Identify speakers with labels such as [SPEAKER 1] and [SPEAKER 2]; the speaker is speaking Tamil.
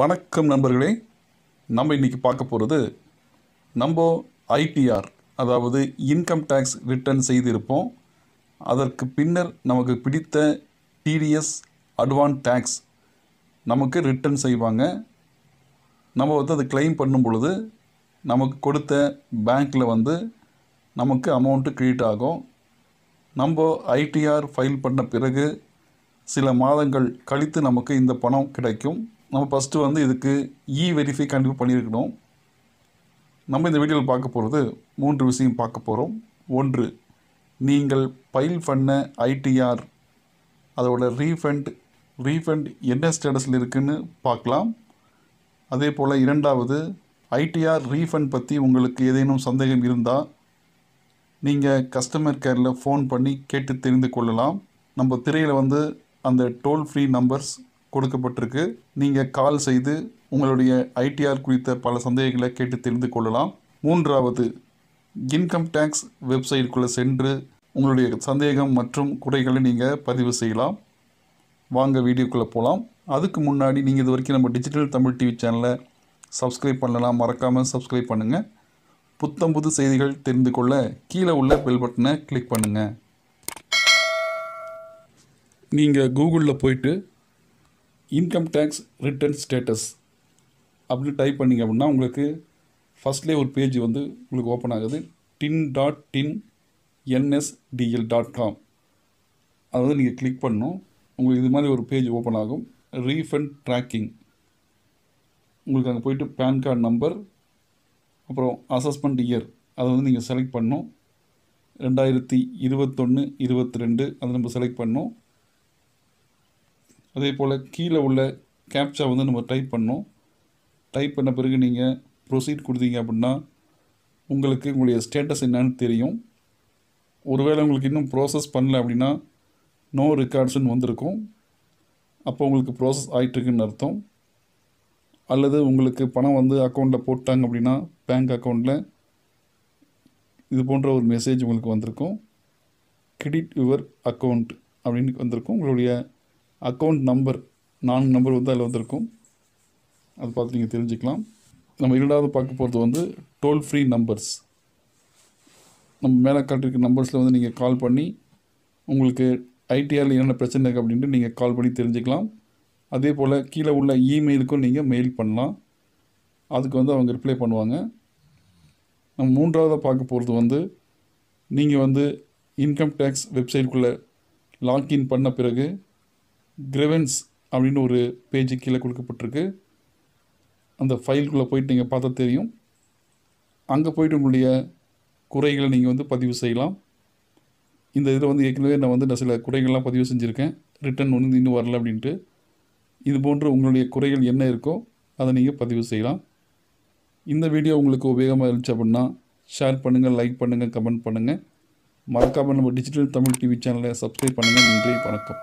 [SPEAKER 1] வணக்கம் நண்பர்களே நம்ம இன்றைக்கி பார்க்க போகிறது நம்ம ஐடிஆர் அதாவது இன்கம் டேக்ஸ் ரிட்டர்ன் செய்திருப்போம் அதற்கு பின்னர் நமக்கு பிடித்த டிடிஎஸ் அட்வான்ஸ் டேக்ஸ் நமக்கு ரிட்டர்ன் செய்வாங்க நம்ம வந்து அதை கிளைம் பண்ணும் பொழுது நமக்கு கொடுத்த பேங்க்கில் வந்து நமக்கு அமௌண்ட்டு க்ரியேட் ஆகும் நம்ம ஐடிஆர் ஃபைல் பண்ண பிறகு சில மாதங்கள் கழித்து நமக்கு இந்த பணம் கிடைக்கும் நம்ம ஃபஸ்ட்டு வந்து இதுக்கு இ வெரிஃபை கண்டிப்பாக பண்ணியிருக்கணும் நம்ம இந்த வீடியோவில் பார்க்க போகிறது மூன்று விஷயம் பார்க்க போகிறோம் ஒன்று நீங்கள் பைல் பண்ண ஐடிஆர் அதோட ரீஃபண்ட் ரீஃபண்ட் என்ன ஸ்டேட்டஸில் இருக்குதுன்னு பார்க்கலாம் அதே போல் இரண்டாவது ஐடிஆர் ரீஃபண்ட் பற்றி உங்களுக்கு ஏதேனும் சந்தேகம் இருந்தால் நீங்கள் கஸ்டமர் கேரில் ஃபோன் பண்ணி கேட்டு தெரிந்து கொள்ளலாம் நம்ம திரையில் வந்து அந்த டோல் ஃப்ரீ நம்பர்ஸ் கொடுக்கப்பட்டிருக்கு நீங்கள் கால் செய்து உங்களுடைய ஐடிஆர் குறித்த பல சந்தேகங்களை கேட்டு தெரிந்து கொள்ளலாம் மூன்றாவது இன்கம் டேக்ஸ் வெப்சைட்குள்ளே சென்று உங்களுடைய சந்தேகம் மற்றும் குறைகளை நீங்கள் பதிவு செய்யலாம் வாங்க வீடியோக்குள்ளே போகலாம் அதுக்கு முன்னாடி நீங்கள் இது வரைக்கும் நம்ம டிஜிட்டல் தமிழ் டிவி சேனலை சப்ஸ்கிரைப் பண்ணலாம் மறக்காமல் சப்ஸ்கிரைப் பண்ணுங்கள் புத்தம் புது செய்திகள் தெரிந்து கொள்ள கீழே உள்ள பெல் பட்டனை கிளிக் பண்ணுங்கள் நீங்கள் கூகுளில் போயிட்டு இன்கம் டேக்ஸ் ரிட்டர்ன் ஸ்டேட்டஸ் அப்படின்னு டைப் பண்ணிங்க அப்படின்னா உங்களுக்கு ஃபஸ்ட்லேயே ஒரு பேஜ் வந்து உங்களுக்கு ஓப்பன் ஆகுது TIN dot TIN NSDL dot com அதை வந்து நீங்கள் கிளிக் பண்ணணும் உங்களுக்கு இது மாதிரி ஒரு பேஜ் ஓப்பன் ஆகும் ரீஃபண்ட் ட்ராக்கிங் உங்களுக்கு அங்கே போயிட்டு பேன் கார்டு நம்பர் அப்புறம் அசஸ்மெண்ட் இயர் அதை வந்து நீங்கள் செலக்ட் பண்ணும் ரெண்டாயிரத்தி இருபத்தொன்று இருபத்தி ரெண்டு அதை நம்ம செலக்ட் பண்ணோம் அதே போல் கீழே உள்ள கேப்சா வந்து நம்ம டைப் பண்ணோம் டைப் பண்ண பிறகு நீங்கள் ப்ரொசீட் கொடுத்தீங்க அப்படின்னா உங்களுக்கு உங்களுடைய ஸ்டேட்டஸ் என்னன்னு தெரியும் ஒருவேளை உங்களுக்கு இன்னும் ப்ராசஸ் பண்ணல அப்படின்னா நோ ரெக்கார்ட்ஸ்னு வந்திருக்கும் அப்போ உங்களுக்கு ப்ராசஸ் ஆகிட்டுருக்குன்னு அர்த்தம் அல்லது உங்களுக்கு பணம் வந்து அக்கௌண்ட்டில் போட்டாங்க அப்படின்னா பேங்க் அக்கௌண்ட்டில் இது போன்ற ஒரு மெசேஜ் உங்களுக்கு வந்திருக்கும் கிரெடிட் யுவர் அக்கௌண்ட் அப்படின்னு வந்திருக்கும் உங்களுடைய அக்கௌண்ட் நம்பர் நான்கு நம்பர் வந்து அதில் வந்திருக்கும் அது பார்த்து நீங்கள் தெரிஞ்சுக்கலாம் நம்ம இரண்டாவது பார்க்க போகிறது வந்து டோல் ஃப்ரீ நம்பர்ஸ் நம்ம மேலே காட்டிருக்க நம்பர்ஸில் வந்து நீங்கள் கால் பண்ணி உங்களுக்கு ஐடிஆரில் என்னென்ன பிரச்சனை இருக்குது அப்படின்ட்டு நீங்கள் கால் பண்ணி தெரிஞ்சுக்கலாம் அதே போல் கீழே உள்ள இமெயிலுக்கும் நீங்கள் மெயில் பண்ணலாம் அதுக்கு வந்து அவங்க ரிப்ளை பண்ணுவாங்க நம்ம மூன்றாவதாக பார்க்க போகிறது வந்து நீங்கள் வந்து இன்கம் டேக்ஸ் வெப்சைட்குள்ளே லாக்இன் பண்ண பிறகு கிரெவன்ஸ் அப்படின்னு ஒரு பேஜு கீழே கொடுக்கப்பட்டிருக்கு அந்த ஃபைல்குள்ளே போயிட்டு நீங்கள் பார்த்தா தெரியும் அங்கே போயிட்டு உங்களுடைய குறைகளை நீங்கள் வந்து பதிவு செய்யலாம் இந்த இதில் வந்து ஏற்கனவே நான் வந்து நான் சில குறைகள்லாம் பதிவு செஞ்சுருக்கேன் ரிட்டன் ஒன்று இன்னும் வரல அப்படின்ட்டு இது போன்ற உங்களுடைய குறைகள் என்ன இருக்கோ அதை நீங்கள் பதிவு செய்யலாம் இந்த வீடியோ உங்களுக்கு உபயோகமாக இருந்துச்சு அப்படின்னா ஷேர் பண்ணுங்கள் லைக் பண்ணுங்கள் கமெண்ட் பண்ணுங்கள் மறக்காமல் நம்ம டிஜிட்டல் தமிழ் டிவி சேனலை சப்ஸ்கிரைப் பண்ணுங்கள் நன்றி வணக்கம்